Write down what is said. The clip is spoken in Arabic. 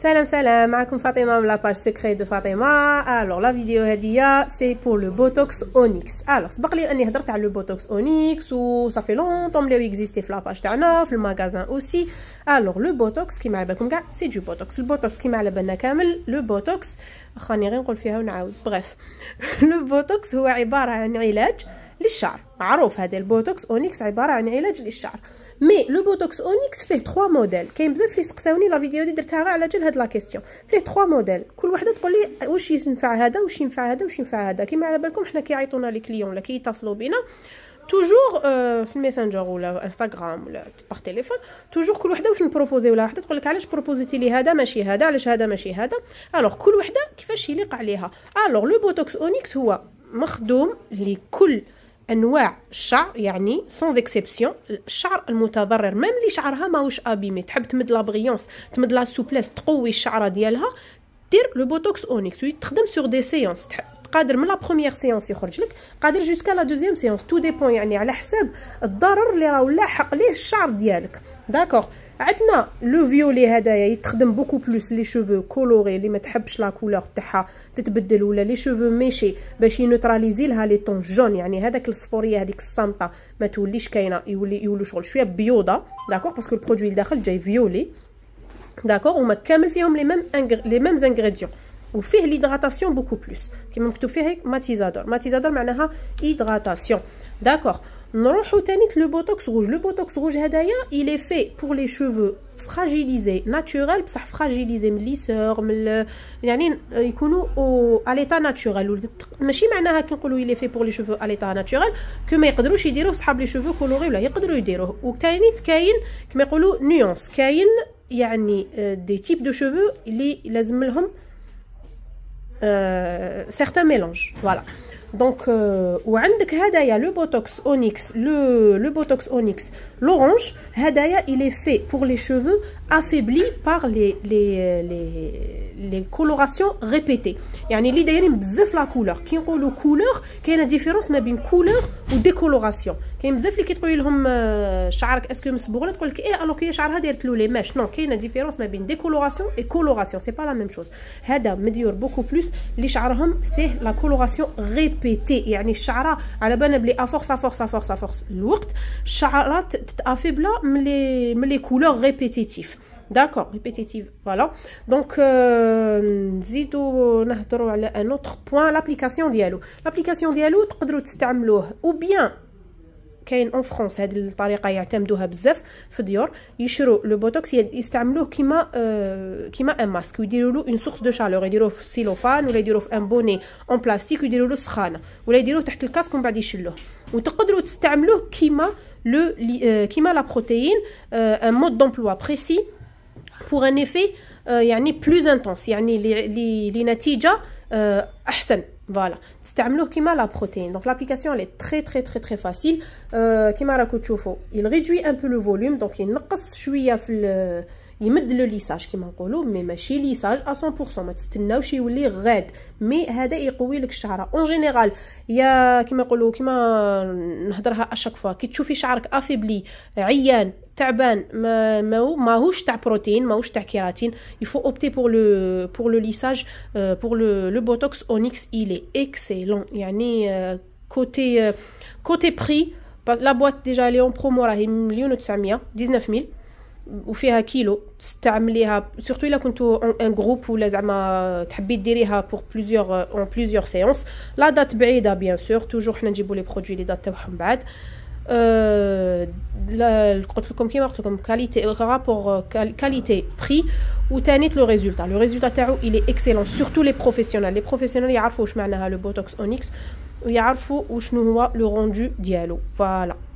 سلام سلام معكم فاطمه من لاباج سكري دو فاطمه الوغ لا فيديو هادية سي بور لو بوتوكس اونيكس الوغ سبق لي اني هضرت على لو بوتوكس اونيكس و صافي لونطون ملاو اكزيستي في لاباج تاعنا في المغازان اوسي الوغ لو بوتوكس كيما على بالكم كاع سي دو بوتوكس البوتوكس كيما على بالنا كامل لو بوتوكس خاني غير نقول فيها ونعاود بغيف لو بوتوكس هو عباره عن علاج للشعر معروف هذا البوتوكس اونيكس عباره عن علاج للشعر مي لو بوتوكس اونيكس فيه 3 موديل كاين بزاف اللي سقساوني لا فيديو اللي درتها غير على جال هاد لا كيسيون فيه 3 موديل كل وحده تقول لي واش ينفع هذا واش ينفع هذا واش ينفع هذا كيما على بالكم حنا كيعيطونا لي كليون ولا كيتصلوا بينا توجور euh, في الميسنجر ولا انستغرام ولا باغ تيليفون توجور كل وحده واش نبروبوزي ولا وحده تقول لك علاش بروبوزيتي لي هذا ماشي هذا علاش هذا ماشي هذا الوغ كل وحده كيفاش يليق عليها الوغ لو بوتوكس اونيكس هو مخدوم لكل انواع الشعر يعني سونز اكسبسيون الشعر المتضرر ميم لي شعرها ماهوش ابيمي تحب تمد لا تمد لا سوبليس تقوي الشعره ديالها دير لو بوتوكس اونيكس تخدم سور دي سيونس قادر من لا بروميير سيونس يخرج لك قادر جوسكا لا دوزيام سيونس تو ديبون يعني على حساب الضرر اللي راه لاحق ليه الشعر ديالك داكوغ عندنا لو فيولي هدايا يتخدم بوكو بلوس لي شوفو كولوري اللي ما تحبش لا كولور تاعها تتبدل ولا لي شوفو ميشي باش ينوتراليزي لها لي طون جون يعني هذاك الصفوريه هذيك الصامطه ما توليش كاينه يولي يولو شغل شويه بيوضه داكوغ باسكو البرودوي الداخل جاي فيولي داكوغ هما كامل فيهم لي ميم لي ميم انغريديون وفيه ليدغاتاسيون بوكو بلوس كيما مكتوب فيه هيك ماتيزادور ماتيزادور معناها ايدغاتاسيون داكوغ Le botox rouge بوتوكس غوج لو بوتوكس غوج fait pour les cheveux fragilisés naturels بصح fragilisés من ليسور من يعني يكونوا pour les cheveux ماشي معناها كي نقولوا il fait pour les cheveux à l'état naturel. ما يقدروش يديروه صحاب لي cheveux كولوري ولا يقدروا يديروه وثاني كاين كما يقولوا كاين يعني دي تيب دو لازم voilà. Donc, euh, ou عندك هدايا le botox onyx, le, le botox onyx, l'orange, هدايا il est fait pour les cheveux affaiblis par les les les, les colorations répétées. Il y a une de bzef la couleur, qui ont le couleur, y a une différence mais une couleur ou décoloration. Qui ont bzef les qui trouvent leur cheveux, est-ce que c'est bon? Tu dis alors que les cheveux derrière tu les mèches. Non, y a une différence entre une décoloration et coloration, c'est pas la même chose. هذا مدير beaucoup plus les cheveux font la coloration répétée ريبيتي يعني الشعره على بالنا بلي افورس افورس افورس افورس الوقت الشعره بلا ملي ملي كولور ريبيتيتيف داكور ريبيتيتيف فوالا دونك نزيدو نهضروا على ان اوتر بوين لابليكاسيون ديالو لابليكاسيون ديالو تقدروا تستعملوه او بيان كاين اون فرونس هذه الطريقه يعتمدوها بزاف في ديور يشرو لو بوتوكس يستعملوه كيما آه كيما ان ماسك ويديروا له اون سورس دو شالور يديروه في سيلوفان ولا يديروه في ان بوني اون بلاستيك ويديروا له سخانه ولا يديروه تحت الكاسك ومن بعد يشلوه وتقدروا تستعملوه كيما لو آه، كيما لا بروتيين ان مود دومبلوا بريسي بور ان افي يعني بلوز انتونس يعني لي لي لنتيجه احسن فوالا تستعملوه كيما لا بروتين دونك لابليكاسيون لي تري تري تري تري فاسيل كيما كيما تشوفو يل ريدوي ان بو لو فوليوم دونك ينقص شويه في يمد لو ليساج كيما نقولو مي ماشي ليساج 100% ما تستناوش يولي غاد مي هذا يقوي لك الشعره اون جينيرال يا كيما نقولو كيما نهضرها اشاك فوا كي تشوفي شعرك افيبلي عيان تعبان ما ماهو ماهوش تاع بروتين ماهوش تاع كيراتين يفو اوبتي بور لو بور لو ليساج بور لو بوتوكس او il est excellent. Il y a ni euh, côté euh, côté prix parce la boîte déjà elle est en promo là, 19000 ou fait un kilo. surtout la quand en un groupe ou les ama euh, pour plusieurs en plusieurs séances. La date baïda bien sûr, toujours on les produits les dates euh, le contrôle comme morte comme qualité euh, rapport euh, qualité prix où t'as le résultat le résultat il est excellent surtout les professionnels les professionnels ils savent où le botox onyx ils savent où je le rendu dialo voilà